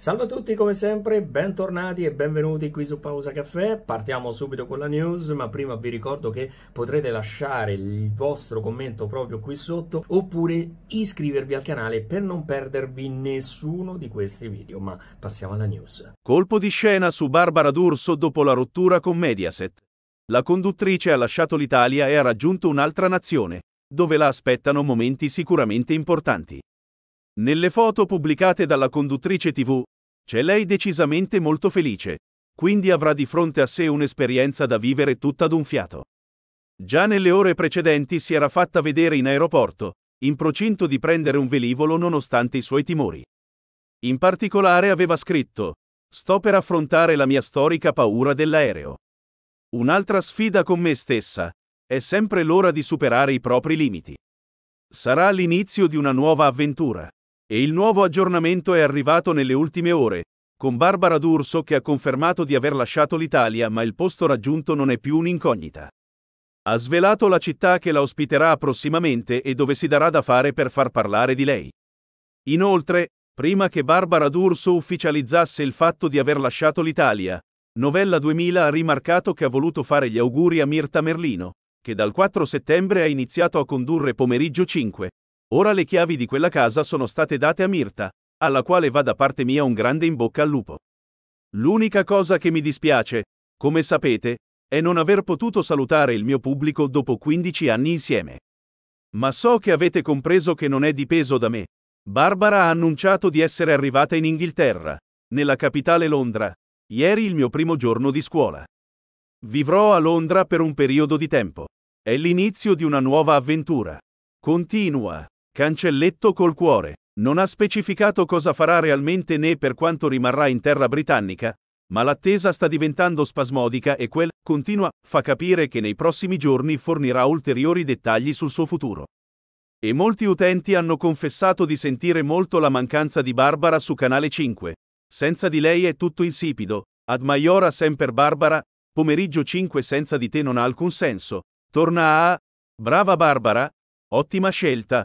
Salve a tutti come sempre, bentornati e benvenuti qui su Pausa Caffè. Partiamo subito con la news, ma prima vi ricordo che potrete lasciare il vostro commento proprio qui sotto oppure iscrivervi al canale per non perdervi nessuno di questi video. Ma passiamo alla news. Colpo di scena su Barbara D'Urso dopo la rottura con Mediaset. La conduttrice ha lasciato l'Italia e ha raggiunto un'altra nazione, dove la aspettano momenti sicuramente importanti. Nelle foto pubblicate dalla conduttrice TV, c'è lei decisamente molto felice, quindi avrà di fronte a sé un'esperienza da vivere tutta d'un fiato. Già nelle ore precedenti si era fatta vedere in aeroporto, in procinto di prendere un velivolo nonostante i suoi timori. In particolare aveva scritto, Sto per affrontare la mia storica paura dell'aereo. Un'altra sfida con me stessa, è sempre l'ora di superare i propri limiti. Sarà l'inizio di una nuova avventura. E il nuovo aggiornamento è arrivato nelle ultime ore, con Barbara D'Urso che ha confermato di aver lasciato l'Italia ma il posto raggiunto non è più un'incognita. Ha svelato la città che la ospiterà prossimamente e dove si darà da fare per far parlare di lei. Inoltre, prima che Barbara D'Urso ufficializzasse il fatto di aver lasciato l'Italia, Novella 2000 ha rimarcato che ha voluto fare gli auguri a Mirta Merlino, che dal 4 settembre ha iniziato a condurre Pomeriggio 5, Ora le chiavi di quella casa sono state date a Mirta, alla quale va da parte mia un grande in bocca al lupo. L'unica cosa che mi dispiace, come sapete, è non aver potuto salutare il mio pubblico dopo 15 anni insieme. Ma so che avete compreso che non è dipeso da me. Barbara ha annunciato di essere arrivata in Inghilterra, nella capitale Londra, ieri il mio primo giorno di scuola. Vivrò a Londra per un periodo di tempo. È l'inizio di una nuova avventura. Continua. Cancelletto col cuore. Non ha specificato cosa farà realmente né per quanto rimarrà in terra britannica, ma l'attesa sta diventando spasmodica e quel continua fa capire che nei prossimi giorni fornirà ulteriori dettagli sul suo futuro. E molti utenti hanno confessato di sentire molto la mancanza di Barbara su Canale 5. Senza di lei è tutto insipido, ad maiora semper Barbara, pomeriggio 5 senza di te non ha alcun senso. Torna a... Brava Barbara, ottima scelta,